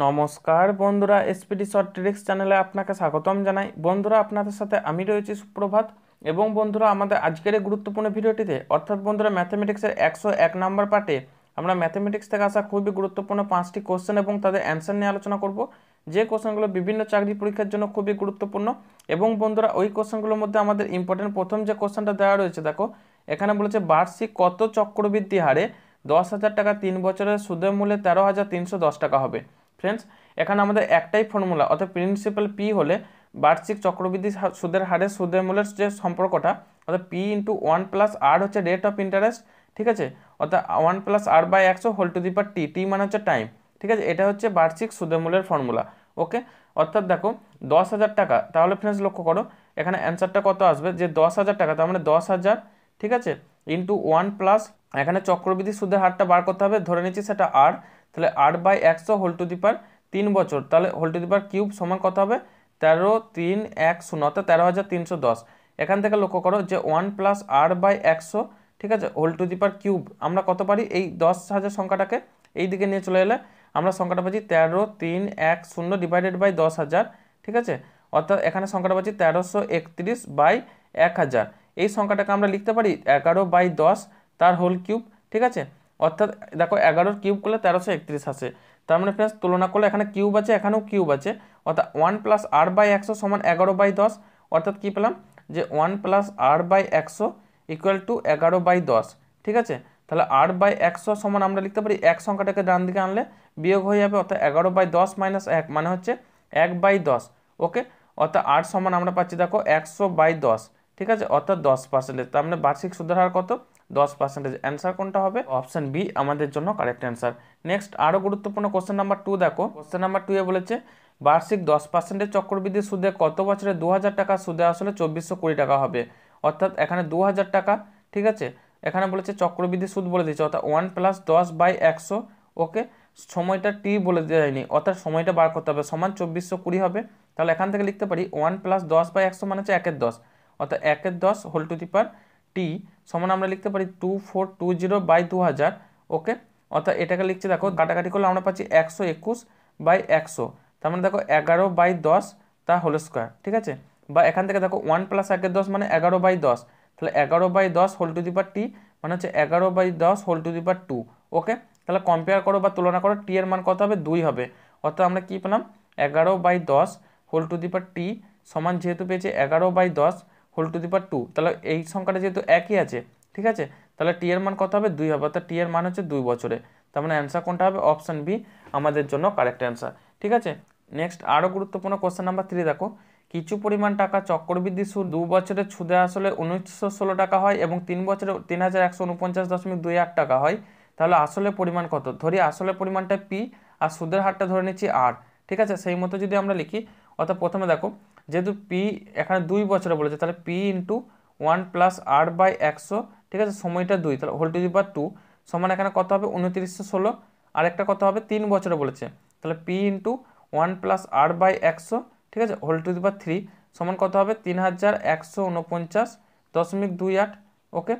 নমস্কার বন্ধুরা SPD short tricks চ্যানেলে আপনাকে স্বাগতম জানাই বন্ধুরা আপনাদের সাথে আমি রয়েছি সুপ্রভাত এবং বন্ধুরা আমাদের আজকের এই গুরুত্বপূর্ণ ভিডিওটিতে অর্থাৎ বন্ধুরা ম্যাথামেটিক্সের একশো এক নম্বর পার্টে আমরা ম্যাথামেটিক্স থেকে আসা খুবই গুরুত্বপূর্ণ পাঁচটি কোশ্চেন এবং তাদের অ্যান্সার নিয়ে আলোচনা করব যে কোশ্চেনগুলো বিভিন্ন চাকরি পরীক্ষার জন্য খুবই গুরুত্বপূর্ণ এবং বন্ধুরা ওই কোশ্চেনগুলোর মধ্যে আমাদের ইম্পর্টেন্ট প্রথম যে কোশ্চেনটা দেওয়া রয়েছে দেখো এখানে বলেছে বার্ষিক কত চক্রবৃদ্ধি হারে দশ হাজার টাকা তিন বছরের সুদের মূল্যে তেরো হাজার তিনশো দশ টাকা হবে ফ্রেন্ডস এখানে আমাদের একটাই ফর্মুলা অর্থাৎ প্রিন্সিপাল পি হলে বার্ষিক চক্রবৃদ্ধি সুদের হারের সুদের মূল্যের যে সম্পর্কটা অর্থাৎ P into one plus R হচ্ছে রেট অফ ইন্টারেস্ট ঠিক আছে অর্থাৎ ওয়ান প্লাস আর বাই একশো whole to the power T T মানে হচ্ছে টাইম ঠিক আছে এটা হচ্ছে বার্ষিক সুদের মূল্যের ফর্মুলা ওকে অর্থাৎ দেখো দশ হাজার টাকা তাহলে ফ্রেন্ডস লক্ষ্য করো এখানে অ্যান্সারটা কত আসবে যে দশ হাজার টাকা তার মানে দশ হাজার ঠিক আছে ইন্টু ওয়ান প্লাস এখানে চক্রবৃদ্ধি সুদের হারটা বার করতে হবে ধরে নিচ্ছি সেটা আর তাহলে আট বাই একশো হোল টু দি পার তিন বছর তাহলে whole to the power cube সমান কত হবে তেরো তিন এক শূন্য অর্থাৎ তেরো হাজার তিনশো দশ এখান থেকে লক্ষ্য করো যে ওয়ান প্লাস আর বাই একশো ঠিক আছে whole to the power cube আমরা কত পারি এই দশ হাজার সংখ্যাটাকে এই দিকে নিয়ে চলে এলে আমরা সংখ্যাটা পাচ্ছি তেরো তিন এক শূন্য ডিভাইডেড বাই দশ হাজার ঠিক আছে অর্থাৎ এখানে সংখ্যাটা পাচ্ছি তেরোশো একত্রিশ বাই এক হাজার এই সংখ্যাটাকে আমরা লিখতে পারি এগারো বাই দশ তার হোল কিউব ঠিক আছে অর্থাৎ দেখো এগারোর কিউব করলে তেরোশো একত্রিশ আসে তার মানে ফ্রেন্ডস তুলনা করলে এখানে কিউব আছে এখানেও কিউব আছে অর্থাৎ ওয়ান প্লাস আর বাই একশো সমান এগারো বাই দশ অর্থাৎ কী পেলাম যে ওয়ান প্লাস আর বাই একশো ইকুয়াল টু এগারো বাই দশ ঠিক আছে তাহলে আর বাই একশো সমান আমরা লিখতে পারি এক সংখ্যাটাকে ডান দিকে আনলে বিয়োগ হয়ে যাবে অর্থাৎ এগারো বাই দশ মাইনাস এক মানে হচ্ছে এক বাই দশ ওকে অর্থাৎ আর সমান আমরা পাচ্ছি দেখো একশো বাই দশ ঠিক আছে অর্থাৎ দশ পার্সেন্টেজ তার মানে বার্ষিক সুদের হার কত দশ পার্সেন্টেজ অ্যান্সার কোনটা হবে অপশান বি আমাদের জন্য কারেক্ট অ্যান্সার নেক্সট আরও গুরুত্বপূর্ণ কোশ্চেন নাম্বার টু দেখো কোশ্চেন নাম্বার টু এ বলেছে বার্ষিক দশ পার্সেন্টের চক্রবৃদ্ধি সুদে কত বছরে দু হাজার টাকা সুদে আসলে চব্বিশশো কুড়ি টাকা হবে অর্থাৎ এখানে দু হাজার টাকা ঠিক আছে এখানে বলেছে চক্রবৃদ্ধি সুদ বলে দিয়েছে অর্থাৎ ওয়ান প্লাস দশ বাই একশো ওকে সময়টা টি বলে দেওয়া হয়নি অর্থাৎ সময়টা বার করতে হবে সমান চব্বিশশো কুড়ি হবে তাহলে এখান থেকে লিখতে পারি ওয়ান প্লাস দশ বাই একশো মানে হচ্ছে একের দশ অর্থাৎ একের দশ হোল টু দি পার টি সমান আমরা লিখতে পারি two four two zero by দু হাজার ওকে অর্থাৎ এটাকে লিখছি দেখো কাটাকাটি করলে আমরা পাচ্ছি একশো একুশ বাই একশো তার মানে দেখো এগারো বাই দশ তা হোল স্কোয়ার ঠিক আছে বা এখান থেকে দেখো ওয়ান প্লাস একের দশ মানে এগারো বাই দশ তাহলে এগারো বাই দশ হোল টু দি পার টি মানে হচ্ছে এগারো বাই দশ whole to the power two okay তাহলে কম্পেয়ার করো বা তুলনা করো টি এর মান কত হবে দুই হবে অর্থাৎ আমরা কী পেলাম এগারো বাই দশ হোল টু দি পার টি সমান যেহেতু পেয়েছি এগারো বাই দশ whole to the power two তাহলে এই সংখ্যাটা যেহেতু একই আছে ঠিক আছে তাহলে টি এর মান কত হবে দুই হবে অর্থাৎ টি এর মান হচ্ছে দুই বছরে তার মানে অ্যান্সার কোনটা হবে অপশান বি আমাদের জন্য কারেক্ট অ্যান্সার ঠিক আছে নেক্সট আরও গুরুত্বপূর্ণ কোশ্চেন নাম্বার থ্রি দেখো কিছু পরিমাণ টাকা চক্রবৃদ্ধি সুদ দু বছরের সুদে আসলে উনিশশো ষোলো টাকা হয় এবং তিন বছরে তিন হাজার একশো উনপঞ্চাশ দশমিক দুই আট টাকা হয় তাহলে আসলে পরিমাণ কত ধরি আসলে পরিমাণটা পি আর সুদের হারটা ধরে নিচ্ছি আর ঠিক আছে সেই মতো যদি আমরা লিখি অর্থাৎ প্রথমে দেখো যেহেতু পি এখানে দুই বছরে বলেছে তাহলে P into one plus R by একশো ঠিক আছে সময়টা দুই তাহলে whole to the power two সমান এখানে কত হবে উনত্রিশশো ষোলো আর একটা কত হবে তিন বছরে বলেছে তাহলে P into one plus R by একশো ঠিক আছে হোল টু দি থ্রি সমান কত হবে তিন হাজার একশো উনপঞ্চাশ দশমিক দুই আট ওকে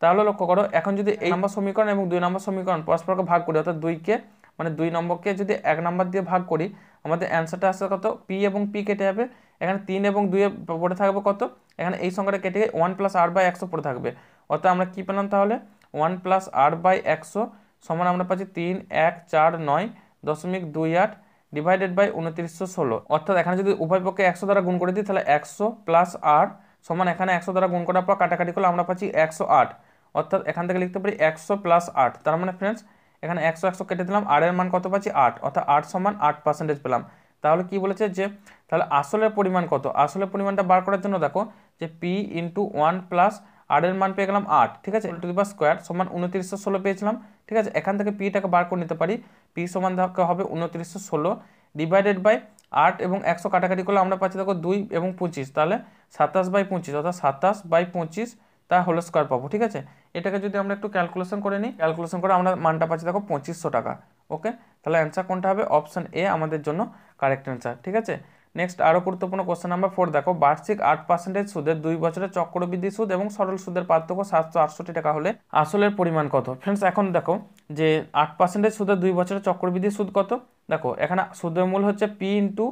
তাহলে লক্ষ্য করো এখন যদি এই নম্বর সমীকরণ এবং দুই নম্বর সমীকরণ পরস্পরকে ভাগ করি অর্থাৎ দুইকে মানে দুই নম্বরকে যদি এক নম্বর দিয়ে ভাগ করি আমাদের অ্যান্সারটা আসছে কত পি এবং পি কেটে যাবে এখানে তিন এবং দুয়ে পড়ে থাকবে কত এখানে এই সংখ্যাটা কেটে ওয়ান প্লাস আট বাই একশো পড়ে থাকবে অর্থাৎ আমরা কী পেলাম তাহলে ওয়ান প্লাস আট বাই একশো সমান আমরা পাচ্ছি তিন এক চার নয় দশমিক দুই আট ডিভাইডেড বাই উনত্রিশশো ষোলো অর্থাৎ এখানে যদি উভয় পক্ষে একশো দ্বারা গুণ করে দিই তাহলে একশো প্লাস আট সমান এখানে একশো দ্বারা গুণ করার পর কাটাকাটি করলে আমরা পাচ্ছি একশো আট অর্থাৎ এখান থেকে লিখতে পারি একশো প্লাস আট তার মানে ফ্রেন্ডস এখানে একশো একশো কেটে দিলাম আটের মান কত পাচ্ছি আট অর্থাৎ আট সমান আট পার্সেন্টেজ পেলাম তাহলে কি বলেছে যে তাহলে আসলের পরিমাণ কত আসলের পরিমাণটা বার করার জন্য দেখো যে P into one plus R এর মান পেয়ে গেলাম আট ঠিক আছে টু বা স্কোয়ার সমান উনত্রিশশো ষোলো পেয়েছিলাম ঠিক আছে এখান থেকে পিটাকে বার করে নিতে পারি পি সমান হবে উনত্রিশশো ষোলো ডিভাইডেড বাই আট এবং একশো কাটাকাটি করলে আমরা পাচ্ছি দেখো দুই এবং পঁচিশ তাহলে সাতাশ বাই পঁচিশ অর্থাৎ সাতাশ বাই পঁচিশ তা হোল স্কোয়ার পাবো ঠিক আছে এটাকে যদি আমরা একটু ক্যালকুলেশন করে নিই ক্যালকুলেশন করে আমরা মানটা পাচ্ছি দেখো পঁচিশশো টাকা ওকে তাহলে অ্যান্সার কোনটা হবে অপশান এ আমাদের জন্য কারেক্ট অ্যান্সার ঠিক আছে নেক্সট আরও গুরুত্বপূর্ণ কোশ্চেন নাম্বার ফোর দেখো বার্ষিক আট পার্সেন্টেজ সুদের দুই বছরের চক্রবৃদ্ধি সুদ এবং সরল সুদের পার্থক্য সাতশো আটষট্টি টাকা হলে আসলের পরিমাণ কত ফ্রেন্ডস এখন দেখো যে আট পার্সেন্টেজ সুদের দুই বছরের চক্রবৃদ্ধি সুদ কত দেখো এখানে সুদের মূল হচ্ছে পি ইন্টু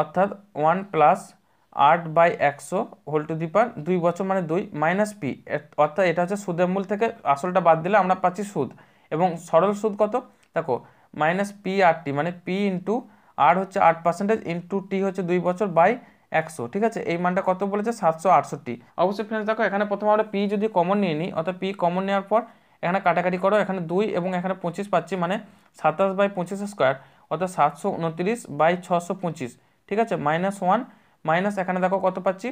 অর্থাৎ ওয়ান প্লাস আট বাই একশো হোল টু দি দুই বছর মানে দুই মাইনাস পি অর্থাৎ এটা হচ্ছে সুদের মূল থেকে আসলটা বাদ দিলে আমরা পাচ্ছি সুদ এবং সরল সুদ কত দেখো মাইনাস পি আর টি মানে পি ইন্টু আর হচ্ছে আট পার্সেন্টেজ ইন্টু টি হচ্ছে দুই বছর বাই একশো ঠিক আছে এই মানটা কত বলেছে সাতশো আটষট্টি অবশ্যই ফ্রেন্ডস দেখো এখানে প্রথমে আমরা পি যদি কমন নিয়ে নিই অর্থাৎ পি কমন নেওয়ার পর এখানে কাটাকাটি করো এখানে দুই এবং এখানে পঁচিশ পাচ্ছি মানে সাতাশ বাই পঁচিশ স্কোয়ার অর্থাৎ সাতশো উনত্রিশ বাই ছশো পঁচিশ ঠিক আছে মাইনাস ওয়ান মাইনাস এখানে দেখো কত পাচ্ছি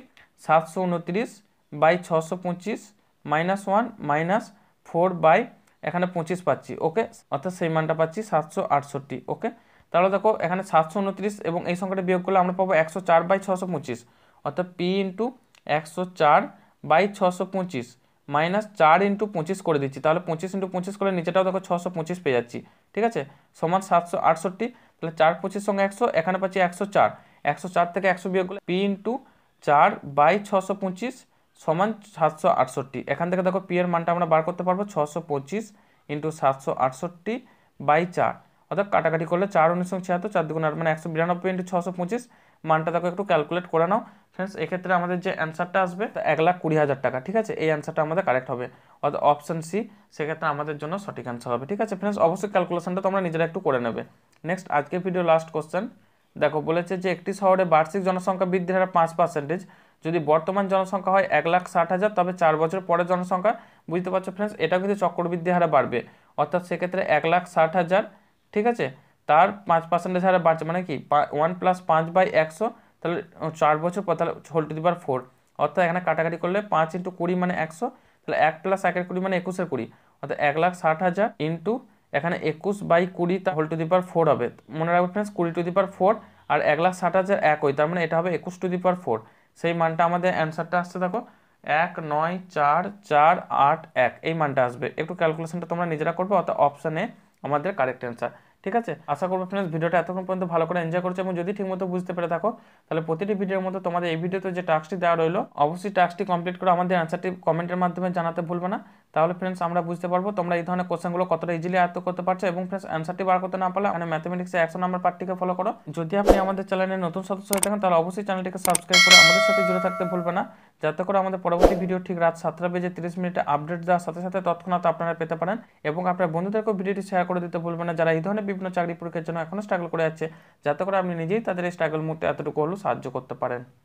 সাতশো উনত্রিশ বাই ছশো পঁচিশ minus one minus four by এখানে পঁচিশ পাচ্ছি ওকে অর্থাৎ সেই মানটা পাচ্ছি সাতশো আটষট্টি ওকে তাহলে দেখো এখানে সাতশো উনত্রিশ এবং এই সংখ্যাটা বিয়োগ করলে আমরা পাবো একশো চার বাই ছশো পঁচিশ অর্থাৎ পি ইন্টু একশো চার বাই ছশো পঁচিশ মাইনাস চার ইন্টু পঁচিশ করে দিচ্ছি তাহলে পঁচিশ ইন্টু পঁচিশ করে নিচেটাও দেখো ছশো পঁচিশ পেয়ে যাচ্ছি ঠিক আছে সমান সাতশো আটষট্টি তাহলে চার পঁচিশ সঙ্গে একশো এখানে পাচ্ছি একশো চার একশো চার থেকে একশো বিয়োগ করলে পি ইন্টু চার বাই ছশো পঁচিশ সমান সাতশো আটষট্টি এখান থেকে দেখো পি মানটা আমরা বার করতে পারবো ছশো পঁচিশ ইন্টু সাতশো আটষট্টি বাই চার অর্থাৎ কাটাকাটি করলে চার উনিশশো ছিয়াত্তর চার দুগুণ আট মানে একশো বিরানব্বই ইন্টু ছশো পঁচিশ মানটা দেখো একটু ক্যালকুলেট করে নাও ফ্রেন্ডস এক্ষেত্রে আমাদের যে অ্যান্সারটা আসবে তা এক লাখ কুড়ি হাজার টাকা ঠিক আছে এই অ্যান্সারটা আমাদের কারেক্ট হবে অর্থাৎ অপশন সি সেক্ষেত্রে আমাদের জন্য সঠিক অ্যান্সার হবে ঠিক আছে ফ্রেন্ডস অবশ্যই ক্যালকুলেশনটা তোমরা নিজেরা একটু করে নেবে নেক্সট আজকে ভিডিও লাস্ট কোশ্চেন দেখো বলেছে যে একটি শহরে বার্ষিক জনসংখ্যা বৃদ্ধির হার পাঁচ পার্সেন্টেজ যদি বর্তমান জনসংখ্যা হয় এক লাখ ষাট হাজার তবে চার বছর পরে জনসংখ্যা বুঝতে পারছো ফ্রেন্ডস এটাও কিন্তু চক্রবৃদ্ধি হারে বাড়বে অর্থাৎ সেক্ষেত্রে এক লাখ ষাট হাজার ঠিক আছে তার পাঁচ পার্সেন্টেজ হারে বাড়ছে মানে কি ওয়ান প্লাস পাঁচ বাই একশো তাহলে চার বছর পর তাহলে হোল টু দি ফোর অর্থাৎ এখানে কাটাকাটি করলে পাঁচ ইন্টু কুড়ি মানে একশো তাহলে এক প্লাস একের কুড়ি মানে একুশের কুড়ি অর্থাৎ এক লাখ ষাট হাজার ইন্টু এখানে একুশ বাই কুড়ি তা হোল টু দি ফোর হবে মনে রাখবেন ফ্রেন্ডস কুড়ি টু দি ফোর আর এক লাখ ষাট হাজার এক ওই তার মানে এটা হবে একুশ টু দি ফোর সেই মানটা আমাদের অ্যান্সারটা আসছে দেখো এক নয় চার চার আট এক এই মানটা আসবে একটু ক্যালকুলেশনটা তোমরা নিজেরা করবে অর্থাৎ অপশানে আমাদের কারেক্ট অ্যান্সার ঠিক আছে আশা করবো ফ্রেন্ডস ভিডিওটা এতক্ষণ পর্যন্ত ভালো করে এনজয় করছে এবং যদি ঠিকমতো বুঝতে পেরে থাকো তাহলে প্রতিটি ভিডিওর মতো তোমাদের এই ভিডিওতে যে টাস্কটি দেওয়া রইলো অবশ্যই টাস্কটি কমপ্লিট করে আমাদের অ্যান্সারটি কমেন্টের মাধ্যমে জানাতে ভুলবে না তাহলে ফ্রেন্ডস আমরা বুঝতে পারবো তোমরা এই ধরনের কোশ্চেনগুলো কতটা ইজিলি আয়ত্ত করতে পারছো এবং ফ্রেন্ডস অ্যান্সারটি বার করতে না পারলে মানে ম্যাথমেটিক্সে একশো নাম্বার পার্টিকে ফলো করো যদি আপনি আমাদের চ্যানেলে নতুন সদস্য হয়ে থাকেন তাহলে অবশ্যই চ্যানেলটিকে সাবস্ক্রাইব করে আমাদের সাথে জুড়ে থাকতে ভুলবে না যাতে করে আমাদের পরবর্তী ভিডিও ঠিক রাত সাতটা বেজে তিরিশ মিনিটে আপডেট দেওয়ার সাথে সাথে তৎক্ষণাৎ আপনারা পেতে পারেন এবং আপনার বন্ধুদেরকেও ভিডিওটি শেয়ার করে দিতে ভুলবেন না যারা এই ধরনের বিভিন্ন চাকরি পরীক্ষার জন্য এখনও স্ট্রাগল করে যাচ্ছে যাতে করে আপনি নিজেই তাদের এই স্ট্রাগল মুহূর্তে এতটুকু হলেও সাহায্য করতে পারেন